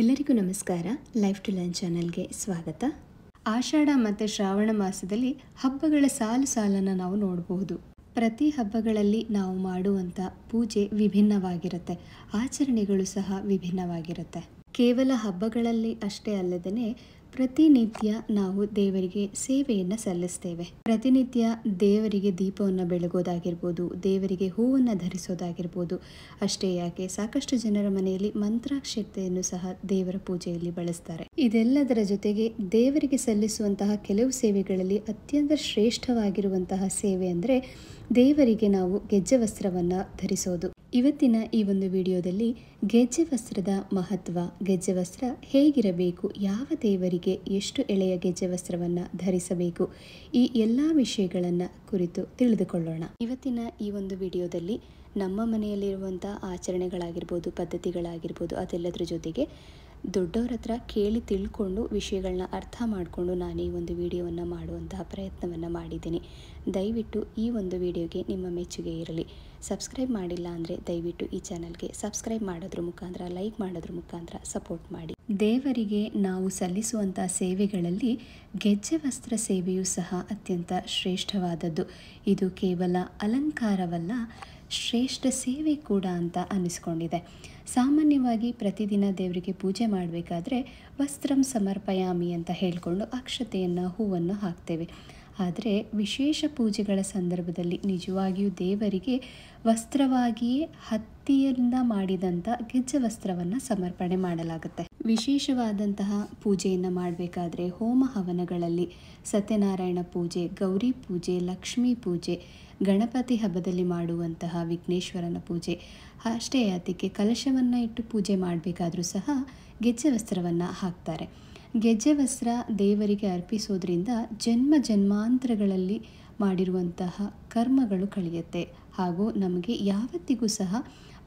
ಎಲ್ಲರಿಗೂ ನಮಸ್ಕಾರ life to learn ಚಾನಲ್ಗೆ ಸ್ವಾಗತ ಆಷಾಢ ಮತ್ತು ಶ್ರಾವಣ ಮಾಸದಲ್ಲಿ ಹಬ್ಬಗಳ ಸಾಲು ಸಾಲನ್ನು ನಾವು ನೋಡಬಹುದು ಪ್ರತಿ ಹಬ್ಬಗಳಲ್ಲಿ ನಾವು ಮಾಡುವಂಥ ಪೂಜೆ ವಿಭಿನ್ನವಾಗಿರುತ್ತೆ ಆಚರಣೆಗಳು ಸಹ ವಿಭಿನ್ನವಾಗಿರುತ್ತೆ ಕೇವಲ ಹಬ್ಬಗಳಲ್ಲಿ ಅಷ್ಟೇ ಅಲ್ಲದೇ ಪ್ರತಿನಿತ್ಯ ನಾವು ದೇವರಿಗೆ ಸೇವೆಯನ್ನು ಸಲ್ಲಿಸ್ತೇವೆ ಪ್ರತಿನಿತ್ಯ ದೇವರಿಗೆ ದೀಪವನ್ನು ಬೆಳಗೋದಾಗಿರ್ಬೋದು ದೇವರಿಗೆ ಹೂವನ್ನು ಧರಿಸೋದಾಗಿರ್ಬೋದು ಅಷ್ಟೇ ಯಾಕೆ ಸಾಕಷ್ಟು ಜನರ ಮನೆಯಲ್ಲಿ ಮಂತ್ರಾಕ್ಷತೆಯನ್ನು ಸಹ ದೇವರ ಪೂಜೆಯಲ್ಲಿ ಬಳಸ್ತಾರೆ ಇದೆಲ್ಲದರ ಜೊತೆಗೆ ದೇವರಿಗೆ ಸಲ್ಲಿಸುವಂತಹ ಕೆಲವು ಸೇವೆಗಳಲ್ಲಿ ಅತ್ಯಂತ ಶ್ರೇಷ್ಠವಾಗಿರುವಂತಹ ಸೇವೆ ಅಂದರೆ ದೇವರಿಗೆ ನಾವು ಗೆಜ್ಜೆ ವಸ್ತ್ರವನ್ನು ಧರಿಸೋದು ಇವತ್ತಿನ ಈ ಒಂದು ವಿಡಿಯೋದಲ್ಲಿ ಗೆಜ್ಜೆ ವಸ್ತ್ರದ ಮಹತ್ವ ಗೆಜ್ಜೆ ವಸ್ತ್ರ ಹೇಗಿರಬೇಕು ಯಾವ ದೇವರಿಗೆ ಎಷ್ಟು ಎಳೆಯ ಗೆಜ್ಜೆ ವಸ್ತ್ರವನ್ನು ಧರಿಸಬೇಕು ಈ ಎಲ್ಲ ವಿಷಯಗಳನ್ನು ಕುರಿತು ತಿಳಿದುಕೊಳ್ಳೋಣ ಇವತ್ತಿನ ಈ ಒಂದು ವಿಡಿಯೋದಲ್ಲಿ ನಮ್ಮ ಮನೆಯಲ್ಲಿರುವಂಥ ಆಚರಣೆಗಳಾಗಿರ್ಬೋದು ಪದ್ಧತಿಗಳಾಗಿರ್ಬೋದು ಅದೆಲ್ಲದರ ಜೊತೆಗೆ ದೊಡ್ಡವ್ರ ಹತ್ರ ಕೇಳಿ ತಿಳ್ಕೊಂಡು ವಿಷಯಗಳನ್ನ ಅರ್ಥ ಮಾಡಿಕೊಂಡು ನಾನು ಈ ಒಂದು ವಿಡಿಯೋವನ್ನು ಮಾಡುವಂತಹ ಪ್ರಯತ್ನವನ್ನು ಮಾಡಿದ್ದೀನಿ ದಯವಿಟ್ಟು ಈ ಒಂದು ವಿಡಿಯೋಗೆ ನಿಮ್ಮ ಮೆಚ್ಚುಗೆ ಇರಲಿ ಸಬ್ಸ್ಕ್ರೈಬ್ ಮಾಡಿಲ್ಲ ಅಂದರೆ ದಯವಿಟ್ಟು ಈ ಚಾನಲ್ಗೆ ಸಬ್ಸ್ಕ್ರೈಬ್ ಮಾಡೋದ್ರ ಮುಖಾಂತರ ಲೈಕ್ ಮಾಡೋದ್ರ ಮುಖಾಂತರ ಸಪೋರ್ಟ್ ಮಾಡಿ ದೇವರಿಗೆ ನಾವು ಸಲ್ಲಿಸುವಂಥ ಸೇವೆಗಳಲ್ಲಿ ಗೆಜ್ಜೆ ವಸ್ತ್ರ ಸೇವೆಯೂ ಸಹ ಅತ್ಯಂತ ಶ್ರೇಷ್ಠವಾದದ್ದು ಇದು ಕೇವಲ ಅಲಂಕಾರವಲ್ಲ ಶ್ರೇಷ್ಠ ಸೇವೆ ಕೂಡ ಅಂತ ಅನ್ನಿಸ್ಕೊಂಡಿದೆ ಸಾಮಾನ್ಯವಾಗಿ ಪ್ರತಿದಿನ ದೇವರಿಗೆ ಪೂಜೆ ಮಾಡಬೇಕಾದ್ರೆ ವಸ್ತ್ರಂ ಸಮರ್ಪಯಾಮಿ ಅಂತ ಹೇಳಿಕೊಂಡು ಅಕ್ಷತೆಯನ್ನು ಹೂವನ್ನು ಹಾಕ್ತೇವೆ ಆದರೆ ವಿಶೇಷ ಪೂಜೆಗಳ ಸಂದರ್ಭದಲ್ಲಿ ನಿಜವಾಗಿಯೂ ದೇವರಿಗೆ ವಸ್ತ್ರವಾಗಿಯೇ ಹತ್ತಿಯಿಂದ ಮಾಡಿದಂಥ ಗೆಜ್ಜೆ ವಸ್ತ್ರವನ್ನು ಸಮರ್ಪಣೆ ಮಾಡಲಾಗುತ್ತೆ ವಿಶೇಷವಾದಂತಹ ಪೂಜೆಯನ್ನು ಮಾಡಬೇಕಾದ್ರೆ ಹೋಮ ಹವನಗಳಲ್ಲಿ ಸತ್ಯನಾರಾಯಣ ಪೂಜೆ ಗೌರಿ ಪೂಜೆ ಲಕ್ಷ್ಮೀ ಪೂಜೆ ಗಣಪತಿ ಹಬ್ಬದಲ್ಲಿ ಮಾಡುವಂತಹ ವಿಘ್ನೇಶ್ವರನ ಪೂಜೆ ಅಷ್ಟೇ ಅದಕ್ಕೆ ಕಲಶವನ್ನು ಇಟ್ಟು ಪೂಜೆ ಮಾಡಬೇಕಾದ್ರೂ ಸಹ ಗೆಜ್ಜೆ ವಸ್ತ್ರವನ್ನು ಹಾಕ್ತಾರೆ ಗೆಜ್ಜೆ ವಸ್ತ್ರ ದೇವರಿಗೆ ಅರ್ಪಿಸೋದ್ರಿಂದ ಜನ್ಮ ಜನ್ಮಾಂತರಗಳಲ್ಲಿ ಮಾಡಿರುವಂತಹ ಕರ್ಮಗಳು ಕಳೆಯುತ್ತೆ ಹಾಗೂ ನಮಗೆ ಯಾವತ್ತಿಗೂ ಸಹ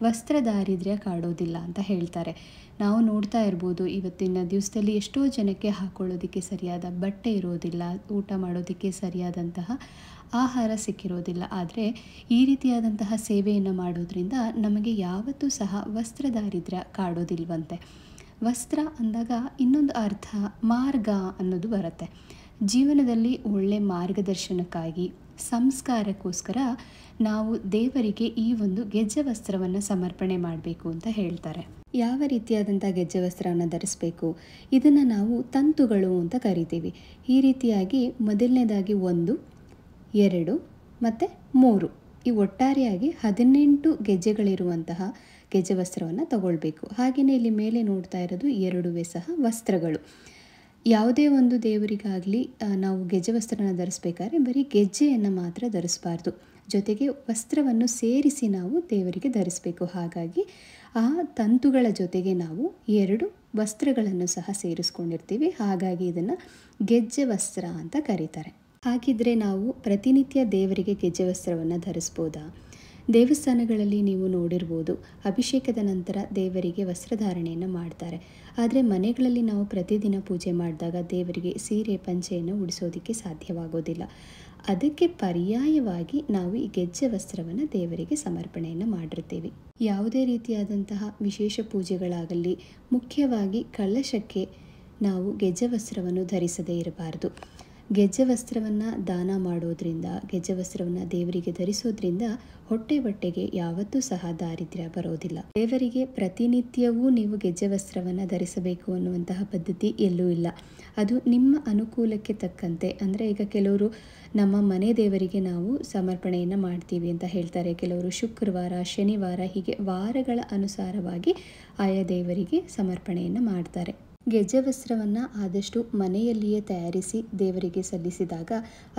ವಸ್ತ್ರ ದಾರಿದ್ರ್ಯ ಕಾಡೋದಿಲ್ಲ ಅಂತ ಹೇಳ್ತಾರೆ ನಾವು ನೋಡ್ತಾ ಇರ್ಬೋದು ಇವತ್ತಿನ ದಿವಸದಲ್ಲಿ ಎಷ್ಟೋ ಜನಕ್ಕೆ ಹಾಕೊಳ್ಳೋದಕ್ಕೆ ಸರಿಯಾದ ಬಟ್ಟೆ ಇರೋದಿಲ್ಲ ಊಟ ಮಾಡೋದಕ್ಕೆ ಸರಿಯಾದಂತಹ ಆಹಾರ ಸಿಕ್ಕಿರೋದಿಲ್ಲ ಆದರೆ ಈ ರೀತಿಯಾದಂತಹ ಸೇವೆಯನ್ನು ಮಾಡೋದ್ರಿಂದ ನಮಗೆ ಯಾವತ್ತೂ ಸಹ ವಸ್ತ್ರ ದಾರಿದ್ರ್ಯ ಕಾಡೋದಿಲ್ವಂತೆ ವಸ್ತ್ರ ಅಂದಾಗ ಇನ್ನೊಂದು ಅರ್ಥ ಮಾರ್ಗ ಅನ್ನೋದು ಬರುತ್ತೆ ಜೀವನದಲ್ಲಿ ಒಳ್ಳೆ ಮಾರ್ಗದರ್ಶನಕ್ಕಾಗಿ ಸಂಸ್ಕಾರಕ್ಕೋಸ್ಕರ ನಾವು ದೇವರಿಗೆ ಈ ಒಂದು ಗೆಜ್ಜೆ ವಸ್ತ್ರವನ್ನು ಸಮರ್ಪಣೆ ಮಾಡಬೇಕು ಅಂತ ಹೇಳ್ತಾರೆ ಯಾವ ರೀತಿಯಾದಂಥ ಗೆಜ್ಜೆ ವಸ್ತ್ರವನ್ನು ಧರಿಸಬೇಕು ಇದನ್ನು ನಾವು ತಂತುಗಳು ಅಂತ ಕರಿತೀವಿ ಈ ರೀತಿಯಾಗಿ ಮೊದಲನೇದಾಗಿ ಒಂದು ಎರಡು ಮತ್ತು ಮೂರು ಈ ಒಟ್ಟಾರೆಯಾಗಿ ಹದಿನೆಂಟು ಗೆಜ್ಜೆಗಳಿರುವಂತಹ ಗೆಜ್ಜೆ ವಸ್ತ್ರವನ್ನು ತಗೊಳ್ಬೇಕು ಹಾಗೆಯೇ ಇಲ್ಲಿ ಮೇಲೆ ನೋಡ್ತಾ ಇರೋದು ಎರಡುವೆ ಸಹ ವಸ್ತ್ರಗಳು ಯಾವುದೇ ಒಂದು ದೇವರಿಗಾಗಲಿ ನಾವು ಗೆಜ್ಜೆ ವಸ್ತ್ರನ ಧರಿಸ್ಬೇಕಾದ್ರೆ ಬರೀ ಗೆಜ್ಜೆಯನ್ನು ಮಾತ್ರ ಧರಿಸಬಾರ್ದು ಜೊತೆಗೆ ವಸ್ತ್ರವನ್ನು ಸೇರಿಸಿ ನಾವು ದೇವರಿಗೆ ಧರಿಸಬೇಕು ಹಾಗಾಗಿ ಆ ತಂತುಗಳ ಜೊತೆಗೆ ನಾವು ಎರಡು ವಸ್ತ್ರಗಳನ್ನು ಸಹ ಸೇರಿಸ್ಕೊಂಡಿರ್ತೀವಿ ಹಾಗಾಗಿ ಇದನ್ನು ಗೆಜ್ಜೆ ವಸ್ತ್ರ ಅಂತ ಕರೀತಾರೆ ಹಾಗಿದ್ರೆ ನಾವು ಪ್ರತಿನಿತ್ಯ ದೇವರಿಗೆ ಗೆಜ್ಜೆ ವಸ್ತ್ರವನ್ನು ಧರಿಸ್ಬೋದಾ ದೇವಸ್ಥಾನಗಳಲ್ಲಿ ನೀವು ನೋಡಿರ್ಬೋದು ಅಭಿಷೇಕದ ನಂತರ ದೇವರಿಗೆ ವಸ್ತ್ರಧಾರಣೆಯನ್ನು ಮಾಡ್ತಾರೆ ಆದರೆ ಮನೆಗಳಲ್ಲಿ ನಾವು ಪ್ರತಿದಿನ ಪೂಜೆ ಮಾಡಿದಾಗ ದೇವರಿಗೆ ಸೀರೆ ಪಂಚೆಯನ್ನು ಉಡಿಸೋದಕ್ಕೆ ಸಾಧ್ಯವಾಗೋದಿಲ್ಲ ಅದಕ್ಕೆ ಪರ್ಯಾಯವಾಗಿ ನಾವು ಈ ಗೆಜ್ಜೆ ವಸ್ತ್ರವನ್ನು ದೇವರಿಗೆ ಸಮರ್ಪಣೆಯನ್ನು ಮಾಡಿರ್ತೀವಿ ಯಾವುದೇ ರೀತಿಯಾದಂತಹ ವಿಶೇಷ ಪೂಜೆಗಳಾಗಲಿ ಮುಖ್ಯವಾಗಿ ಕಳಶಕ್ಕೆ ನಾವು ಗೆಜ್ಜೆ ವಸ್ತ್ರವನ್ನು ಧರಿಸದೇ ಇರಬಾರದು ಗೆಜ್ಜೆ ವಸ್ತ್ರವನ್ನು ದಾನ ಮಾಡೋದ್ರಿಂದ ಗೆಜ್ಜೆ ವಸ್ತ್ರವನ್ನು ದೇವರಿಗೆ ಧರಿಸೋದ್ರಿಂದ ಹೊಟ್ಟೆ ಬಟ್ಟೆಗೆ ಯಾವತ್ತೂ ಸಹ ದಾರಿದ್ರ್ಯ ಬರೋದಿಲ್ಲ ದೇವರಿಗೆ ಪ್ರತಿನಿತ್ಯವೂ ನೀವು ಗೆಜ್ಜೆ ವಸ್ತ್ರವನ್ನು ಧರಿಸಬೇಕು ಅನ್ನುವಂತಹ ಪದ್ಧತಿ ಎಲ್ಲೂ ಇಲ್ಲ ಅದು ನಿಮ್ಮ ಅನುಕೂಲಕ್ಕೆ ತಕ್ಕಂತೆ ಅಂದರೆ ಈಗ ಕೆಲವರು ನಮ್ಮ ಮನೆ ದೇವರಿಗೆ ನಾವು ಸಮರ್ಪಣೆಯನ್ನು ಮಾಡ್ತೀವಿ ಅಂತ ಹೇಳ್ತಾರೆ ಕೆಲವರು ಶುಕ್ರವಾರ ಶನಿವಾರ ಹೀಗೆ ವಾರಗಳ ಅನುಸಾರವಾಗಿ ಆಯಾ ದೇವರಿಗೆ ಸಮರ್ಪಣೆಯನ್ನು ಮಾಡ್ತಾರೆ ಗೆಜ್ಜೆ ವಸ್ತ್ರವನ್ನು ಆದಷ್ಟು ಮನೆಯಲ್ಲಿಯೇ ತಯಾರಿಸಿ ದೇವರಿಗೆ ಸಲ್ಲಿಸಿದಾಗ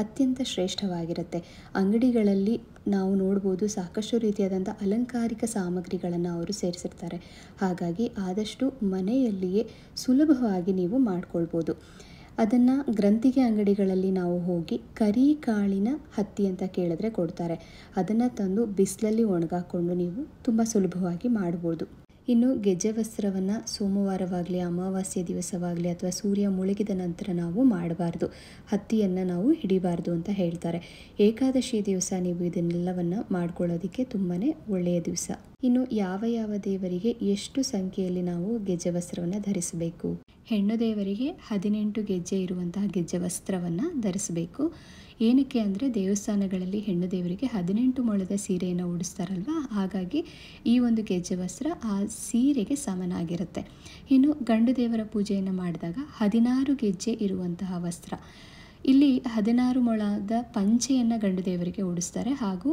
ಅತ್ಯಂತ ಶ್ರೇಷ್ಠವಾಗಿರುತ್ತೆ ಅಂಗಡಿಗಳಲ್ಲಿ ನಾವು ನೋಡ್ಬೋದು ಸಾಕಷ್ಟು ರೀತಿಯಾದಂಥ ಅಲಂಕಾರಿಕ ಸಾಮಗ್ರಿಗಳನ್ನು ಅವರು ಸೇರಿಸಿರ್ತಾರೆ ಹಾಗಾಗಿ ಆದಷ್ಟು ಮನೆಯಲ್ಲಿಯೇ ಸುಲಭವಾಗಿ ನೀವು ಮಾಡಿಕೊಳ್ಬೋದು ಅದನ್ನು ಗ್ರಂಥಿಗೆ ಅಂಗಡಿಗಳಲ್ಲಿ ನಾವು ಹೋಗಿ ಕರಿ ಕಾಳಿನ ಹತ್ತಿ ಅಂತ ಕೇಳಿದ್ರೆ ಕೊಡ್ತಾರೆ ಅದನ್ನು ತಂದು ಬಿಸಿಲಲ್ಲಿ ಒಣಗಾಕೊಂಡು ನೀವು ತುಂಬ ಸುಲಭವಾಗಿ ಮಾಡ್ಬೋದು ಇನ್ನು ಗೆಜ್ಜೆ ವಸ್ತ್ರವನ್ನು ಸೋಮವಾರವಾಗಲಿ ಅಮಾವಾಸ್ಯ ದಿವಸವಾಗಲಿ ಅಥವಾ ಸೂರ್ಯ ಮುಳುಗಿದ ನಂತರ ನಾವು ಮಾಡಬಾರ್ದು ಹತ್ತಿಯನ್ನು ನಾವು ಹಿಡಿಬಾರ್ದು ಅಂತ ಹೇಳ್ತಾರೆ ಏಕಾದಶಿ ದಿವಸ ನೀವು ಇದನ್ನೆಲ್ಲವನ್ನು ಮಾಡ್ಕೊಳ್ಳೋದಕ್ಕೆ ತುಂಬಾ ಒಳ್ಳೆಯ ದಿವಸ ಇನ್ನು ಯಾವ ಯಾವ ದೇವರಿಗೆ ಎಷ್ಟು ಸಂಖ್ಯೆಯಲ್ಲಿ ನಾವು ಗೆಜ್ಜೆ ವಸ್ತ್ರವನ್ನು ಧರಿಸಬೇಕು ಹೆಣ್ಣು ದೇವರಿಗೆ ಹದಿನೆಂಟು ಗೆಜ್ಜೆ ಇರುವಂತಹ ಗೆಜ್ಜೆ ವಸ್ತ್ರವನ್ನು ಧರಿಸಬೇಕು ಏನಕ್ಕೆ ಅಂದರೆ ದೇವಸ್ಥಾನಗಳಲ್ಲಿ ಹೆಣ್ಣು ದೇವರಿಗೆ ಹದಿನೆಂಟು ಮೊಳದ ಸೀರೆಯನ್ನು ಉಡಿಸ್ತಾರಲ್ವ ಹಾಗಾಗಿ ಈ ಒಂದು ಗೆಜ್ಜೆ ವಸ್ತ್ರ ಆ ಸೀರೆಗೆ ಸಮನಾಗಿರುತ್ತೆ ಇನ್ನು ಗಂಡು ದೇವರ ಪೂಜೆಯನ್ನು ಮಾಡಿದಾಗ ಹದಿನಾರು ಗೆಜ್ಜೆ ಇರುವಂತಹ ವಸ್ತ್ರ ಇಲ್ಲಿ ಹದಿನಾರು ಮೊಳದ ಪಂಚೆಯನ್ನು ಗಂಡು ದೇವರಿಗೆ ಉಡಿಸ್ತಾರೆ ಹಾಗೂ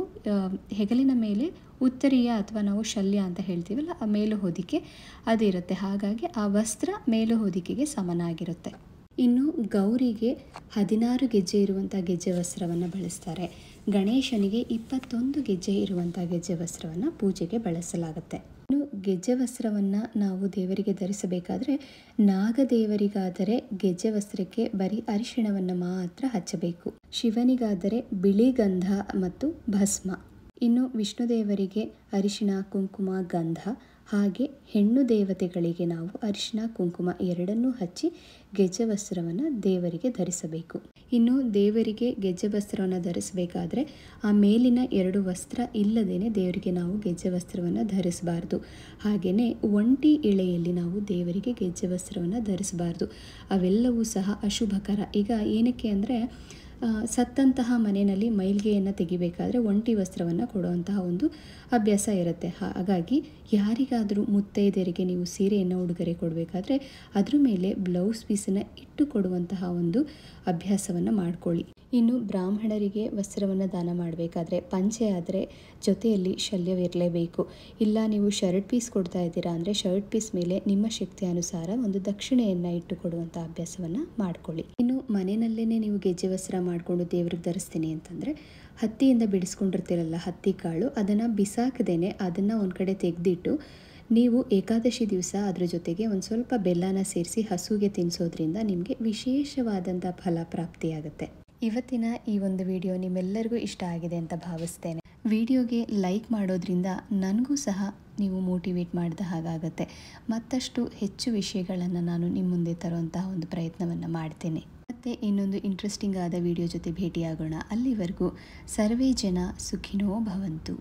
ಹೆಗಲಿನ ಮೇಲೆ ಉತ್ತರಿಯ ಅಥವಾ ನಾವು ಶಲ್ಯ ಅಂತ ಹೇಳ್ತೀವಲ್ಲ ಆ ಮೇಲು ಹೊದಿಕೆ ಅದಿರುತ್ತೆ ಹಾಗಾಗಿ ಆ ವಸ್ತ್ರ ಮೇಲು ಹೊದಿಕೆಗೆ ಸಮನಾಗಿರುತ್ತೆ ಇನ್ನು ಗೌರಿಗೆ ಹದಿನಾರು ಗೆಜ್ಜೆ ಇರುವಂಥ ಗೆಜ್ಜೆ ವಸ್ತ್ರವನ್ನು ಬಳಸ್ತಾರೆ ಗಣೇಶನಿಗೆ ಇಪ್ಪತ್ತೊಂದು ಗೆಜ್ಜೆ ಇರುವಂಥ ಗೆಜ್ಜೆ ವಸ್ತ್ರವನ್ನು ಪೂಜೆಗೆ ಬಳಸಲಾಗುತ್ತೆ ಇನ್ನು ಗೆಜ್ಜೆ ವಸ್ತ್ರವನ್ನು ನಾವು ದೇವರಿಗೆ ಧರಿಸಬೇಕಾದರೆ ನಾಗದೇವರಿಗಾದರೆ ಗೆಜ್ಜೆ ವಸ್ತ್ರಕ್ಕೆ ಬರೀ ಅರಿಶಿಣವನ್ನು ಮಾತ್ರ ಹಚ್ಚಬೇಕು ಶಿವನಿಗಾದರೆ ಬಿಳಿ ಗಂಧ ಮತ್ತು ಭಸ್ಮ ಇನ್ನು ವಿಷ್ಣುದೇವರಿಗೆ ಅರಿಶಿಣ ಕುಂಕುಮ ಗಂಧ ಹಾಗೆ ಹೆಣ್ಣು ದೇವತೆಗಳಿಗೆ ನಾವು ಅರಿಶಿನ ಕುಂಕುಮ ಎರಡನ್ನೂ ಹಚ್ಚಿ ಗೆಜ್ಜೆವಸ್ತ್ರವನ್ನು ದೇವರಿಗೆ ಧರಿಸಬೇಕು ಇನ್ನು ದೇವರಿಗೆ ಗೆಜ್ಜೆ ವಸ್ತ್ರವನ್ನು ಧರಿಸಬೇಕಾದ್ರೆ ಆ ಮೇಲಿನ ಎರಡು ವಸ್ತ್ರ ಇಲ್ಲದೇ ದೇವರಿಗೆ ನಾವು ಗೆಜ್ಜೆ ವಸ್ತ್ರವನ್ನು ಧರಿಸಬಾರ್ದು ಹಾಗೆಯೇ ಒಂಟಿ ಇಳೆಯಲ್ಲಿ ನಾವು ದೇವರಿಗೆ ಗೆಜ್ಜೆ ವಸ್ತ್ರವನ್ನು ಧರಿಸಬಾರ್ದು ಅವೆಲ್ಲವೂ ಸಹ ಅಶುಭಕರ ಈಗ ಏನಕ್ಕೆ ಅಂದರೆ ಸತ್ತಂತಹ ಮನೆಯಲ್ಲಿ ಮೈಲ್ಗೆಯನ್ನು ತೆಗಿಬೇಕಾದ್ರೆ ಒಂಟಿ ವಸ್ತ್ರವನ್ನು ಕೊಡುವಂತಹ ಒಂದು ಅಭ್ಯಾಸ ಇರುತ್ತೆ ಹಾಗಾಗಿ ಯಾರಿಗಾದರೂ ಮುತ್ತೈದೆಯರಿಗೆ ನೀವು ಸೀರೆಯನ್ನು ಉಡುಗೊರೆ ಕೊಡಬೇಕಾದ್ರೆ ಅದರ ಮೇಲೆ ಬ್ಲೌಸ್ ಪೀಸನ್ನು ಇಟ್ಟು ಕೊಡುವಂತಹ ಒಂದು ಅಭ್ಯಾಸವನ್ನು ಮಾಡಿಕೊಳ್ಳಿ ಇನ್ನು ಬ್ರಾಹ್ಮಣರಿಗೆ ವಸ್ತ್ರವನ್ನು ದಾನ ಮಾಡಬೇಕಾದ್ರೆ ಪಂಚೆ ಆದರೆ ಜೊತೆಯಲ್ಲಿ ಶಲ್ಯವಿರಲೇಬೇಕು ಇಲ್ಲ ನೀವು ಶರ್ಟ್ ಪೀಸ್ ಕೊಡ್ತಾ ಇದ್ದೀರಾ ಅಂದರೆ ಶರ್ಟ್ ಪೀಸ್ ಮೇಲೆ ನಿಮ್ಮ ಶಕ್ತಿ ಅನುಸಾರ ಒಂದು ದಕ್ಷಿಣೆಯನ್ನು ಇಟ್ಟುಕೊಡುವಂಥ ಅಭ್ಯಾಸವನ್ನು ಮಾಡಿಕೊಳ್ಳಿ ಇನ್ನು ಮನೆಯಲ್ಲೇ ನೀವು ಗೆಜ್ಜೆ ವಸ್ತ್ರ ಮಾಡಿಕೊಂಡು ದೇವ್ರಿಗೆ ಧರಿಸ್ತೀನಿ ಅಂತಂದರೆ ಹತ್ತಿಯಿಂದ ಬಿಡಿಸ್ಕೊಂಡಿರ್ತೀರಲ್ಲ ಹತ್ತಿ ಕಾಳು ಅದನ್ನು ಬಿಸಾಕದೇನೆ ಅದನ್ನು ಒಂದು ಕಡೆ ತೆಗೆದಿಟ್ಟು ನೀವು ಏಕಾದಶಿ ದಿವಸ ಅದರ ಜೊತೆಗೆ ಒಂದು ಸ್ವಲ್ಪ ಬೆಲ್ಲನ ಸೇರಿಸಿ ಹಸುಗೆ ತಿನ್ನಿಸೋದ್ರಿಂದ ನಿಮಗೆ ವಿಶೇಷವಾದಂಥ ಫಲ ಪ್ರಾಪ್ತಿಯಾಗುತ್ತೆ ಇವತ್ತಿನ ಈ ಒಂದು ವಿಡಿಯೋ ನಿಮ್ಮೆಲ್ಲರಿಗೂ ಇಷ್ಟ ಆಗಿದೆ ಅಂತ ಭಾವಿಸ್ತೇನೆ ವಿಡಿಯೋಗೆ ಲೈಕ್ ಮಾಡೋದ್ರಿಂದ ನನಗೂ ಸಹ ನೀವು ಮೋಟಿವೇಟ್ ಮಾಡಿದ ಹಾಗಾಗತ್ತೆ ಮತ್ತಷ್ಟು ಹೆಚ್ಚು ವಿಷಯಗಳನ್ನು ನಾನು ನಿಮ್ಮ ಮುಂದೆ ತರುವಂತಹ ಒಂದು ಪ್ರಯತ್ನವನ್ನು ಮಾಡ್ತೇನೆ ಮತ್ತೆ ಇನ್ನೊಂದು ಇಂಟ್ರೆಸ್ಟಿಂಗ್ ಆದ ವಿಡಿಯೋ ಜೊತೆ ಭೇಟಿಯಾಗೋಣ ಅಲ್ಲಿವರೆಗೂ ಸರ್ವೇ ಜನ ಸುಖಿನೋ ಭವಂತು